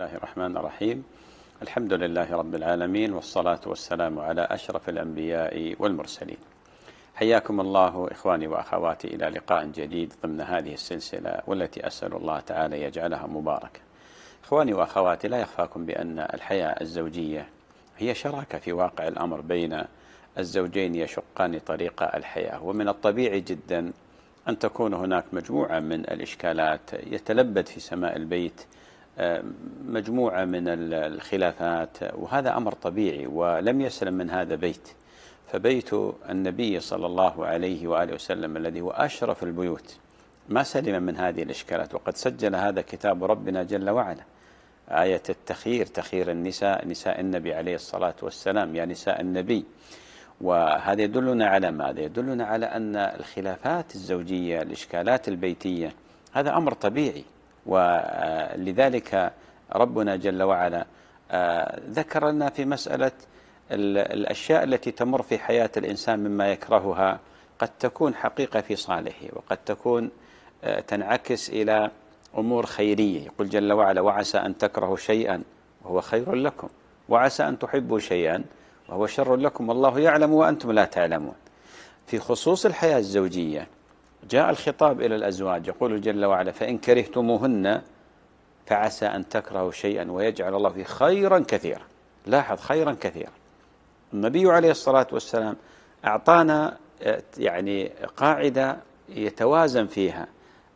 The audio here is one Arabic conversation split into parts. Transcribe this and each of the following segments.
الله الرحمن الرحيم الحمد لله رب العالمين والصلاة والسلام على أشرف الأنبياء والمرسلين حياكم الله إخواني وأخواتي إلى لقاء جديد ضمن هذه السلسلة والتي أسأل الله تعالى يجعلها مباركة إخواني وأخواتي لا يخفاكم بأن الحياة الزوجية هي شراكة في واقع الأمر بين الزوجين يشقان طريق الحياة ومن الطبيعي جدا أن تكون هناك مجموعة من الإشكالات يتلبد في سماء البيت مجموعة من الخلافات وهذا أمر طبيعي ولم يسلم من هذا بيت فبيت النبي صلى الله عليه وآله وسلم الذي هو أشرف البيوت ما سلم من هذه الإشكالات وقد سجل هذا كتاب ربنا جل وعلا آية التخيير تخيير النساء نساء النبي عليه الصلاة والسلام يا نساء النبي وهذا يدلنا على ماذا؟ يدلنا على أن الخلافات الزوجية الإشكالات البيتية هذا أمر طبيعي ولذلك ربنا جل وعلا آه، ذكر لنا في مسألة الأشياء التي تمر في حياة الإنسان مما يكرهها قد تكون حقيقة في صالحه وقد تكون آه، تنعكس إلى أمور خيرية يقول جل وعلا وعسى أن تكرهوا شيئا وهو خير لكم وعسى أن تحبوا شيئا وهو شر لكم والله يعلم وأنتم لا تعلمون في خصوص الحياة الزوجية جاء الخطاب إلى الأزواج يقول جل وعلا فإن كرهتموهن فعسى أن تكرهوا شيئا ويجعل الله فيه خيرا كثيرا لاحظ خيرا كثيرا النبي عليه الصلاة والسلام أعطانا آه، يعني قاعدة يتوازن فيها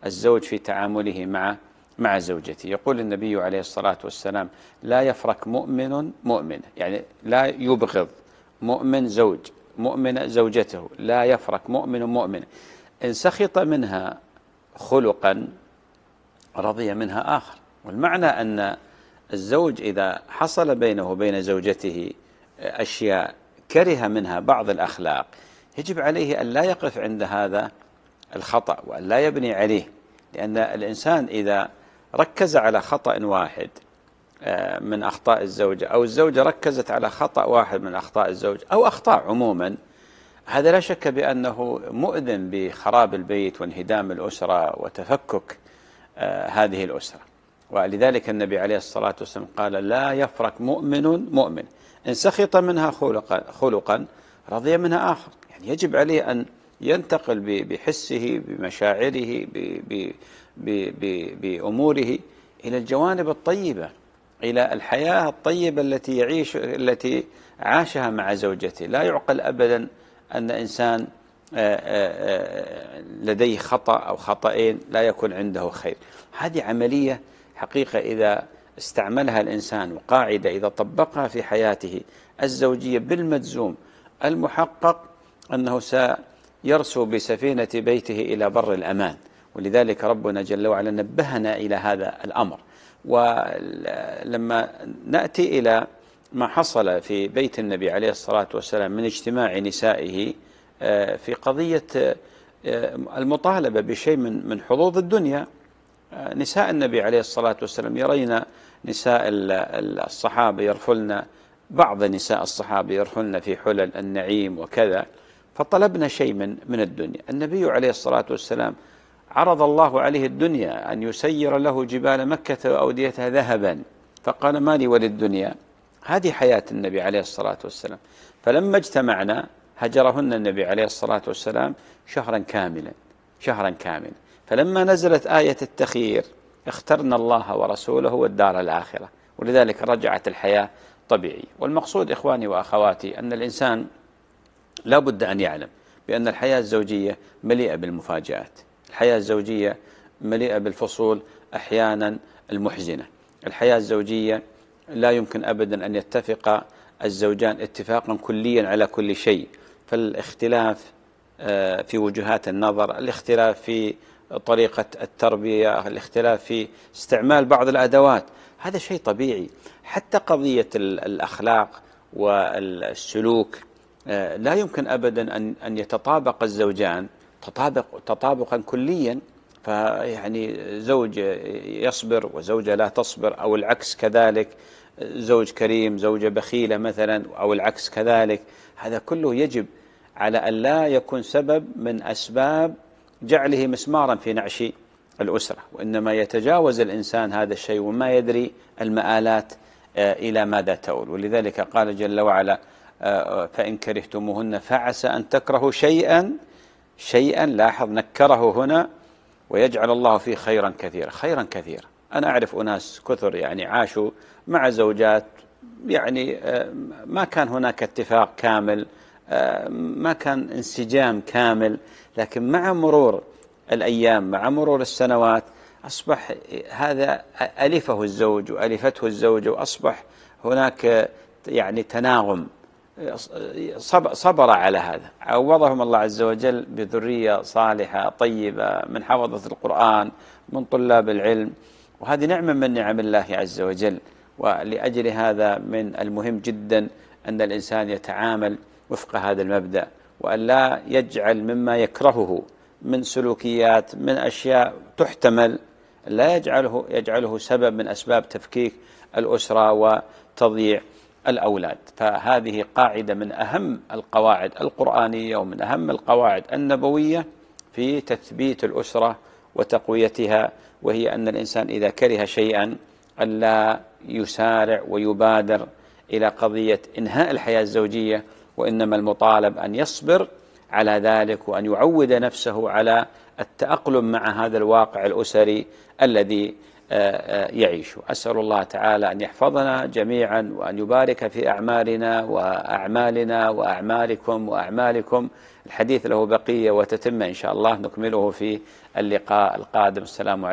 الزوج في تعامله مع مع زوجته يقول النبي عليه الصلاة والسلام لا يفرك مؤمن مؤمن يعني لا يبغض مؤمن زوج مؤمن زوجته لا يفرك مؤمن مؤمن إن سخط منها خلقا رضي منها آخر والمعنى أن الزوج إذا حصل بينه وبين زوجته أشياء كره منها بعض الأخلاق يجب عليه أن لا يقف عند هذا الخطأ وأن لا يبني عليه لأن الإنسان إذا ركز على خطأ واحد آه، من أخطاء الزوجة أو الزوجة ركزت على خطأ واحد من أخطاء الزوج أو أخطاء عموما هذا لا شك بأنه مؤذن بخراب البيت وانهدام الأسرة وتفكك آه، هذه الأسرة ولذلك النبي عليه الصلاة والسلام قال لا يفرق مؤمن مؤمن إن سخط منها خلقا, خلقا رضي منها آخر يعني يجب عليه أن ينتقل بحسه بمشاعره بأموره إلى الجوانب الطيبة إلى الحياة الطيبة التي يعيش التي عاشها مع زوجته لا يعقل أبدا أن إنسان آه، آه، آه، لديه خطأ أو خطأين لا يكون عنده خير هذه عملية حقيقة إذا استعملها الإنسان وقاعدة إذا طبقها في حياته الزوجية بالمجزوم المحقق أنه سيرسو بسفينة بيته إلى بر الأمان ولذلك ربنا جل وعلا نبهنا إلى هذا الأمر ولما نأتي إلى ما حصل في بيت النبي عليه الصلاة والسلام من اجتماع نسائه آه، في قضية آه، المطالبة بشيء من من حظوظ الدنيا آه، نساء النبي عليه الصلاة والسلام يرين نساء الصحابة يرفلن بعض نساء الصحابة يرفلن في حلل النعيم وكذا فطلبنا شيء من من الدنيا النبي عليه الصلاة والسلام عرض الله عليه الدنيا أن يسير له جبال مكة وأوديتها ذهبا فقال ما لي وللدنيا هذه حياة النبي عليه الصلاة والسلام فلما اجتمعنا هجرهن النبي عليه الصلاة والسلام شهرا كاملا شهرا كاملا فلما نزلت آية التخيير اخترنا الله ورسوله والدار الآخرة ولذلك رجعت الحياة طبيعية والمقصود إخواني وأخواتي أن الإنسان لا بد أن يعلم بأن الحياة الزوجية مليئة بالمفاجآت الحياة الزوجية مليئة بالفصول أحيانا المحزنة الحياة الزوجية لا يمكن أبدا أن يتفق الزوجان اتفاقا كليا على كل شيء فالاختلاف آه، في وجهات النظر الاختلاف في طريقة التربية الاختلاف في استعمال بعض الأدوات هذا شيء طبيعي حتى قضية الأخلاق والسلوك آه، لا يمكن أبدا أن يتطابق الزوجان تطابق تطابقا كليا فيعني زوج يصبر وزوجة لا تصبر أو العكس كذلك زوج كريم زوجة بخيلة مثلا أو العكس كذلك هذا كله يجب على أن لا يكون سبب من أسباب جعله مسمارا في نعش الأسرة وإنما يتجاوز الإنسان هذا الشيء وما يدري المآلات آه، إلى ماذا تؤول ولذلك قال جل وعلا آه، آه، فإن كرهتموهن فعسى أن تكرهوا شيئا شيئا لاحظ نكره هنا ويجعل الله فيه خيرا كثيرا خيرا كثيرا أنا أعرف أناس كثر يعني عاشوا مع زوجات يعني آه، ما كان هناك اتفاق كامل آه، ما كان انسجام كامل لكن مع مرور الأيام مع مرور السنوات أصبح هذا ألفه الزوج وألفته الزوجة وأصبح هناك يعني تناغم صبر على هذا عوضهم الله عز وجل بذرية صالحة طيبة من حفظة القرآن من طلاب العلم وهذه نعمة من نعم الله عز وجل ولأجل هذا من المهم جدا أن الإنسان يتعامل وفق هذا المبدأ وأن لا يجعل مما يكرهه من سلوكيات من أشياء تحتمل لا يجعله, يجعله سبب من أسباب تفكيك الأسرة وتضييع الأولاد فهذه قاعدة من أهم القواعد القرآنية ومن أهم القواعد النبوية في تثبيت الأسرة وتقويتها وهي أن الإنسان إذا كره شيئا ألا يسارع ويبادر إلى قضية إنهاء الحياة الزوجية وإنما المطالب أن يصبر على ذلك وأن يعود نفسه على التأقلم مع هذا الواقع الأسري الذي آه، آه، يعيشوا أسأل الله تعالى أن يحفظنا جميعا وأن يبارك في أعمالنا وأعمالنا وأعمالكم وأعمالكم الحديث له بقية وتتم إن شاء الله نكمله في اللقاء القادم السلام عليكم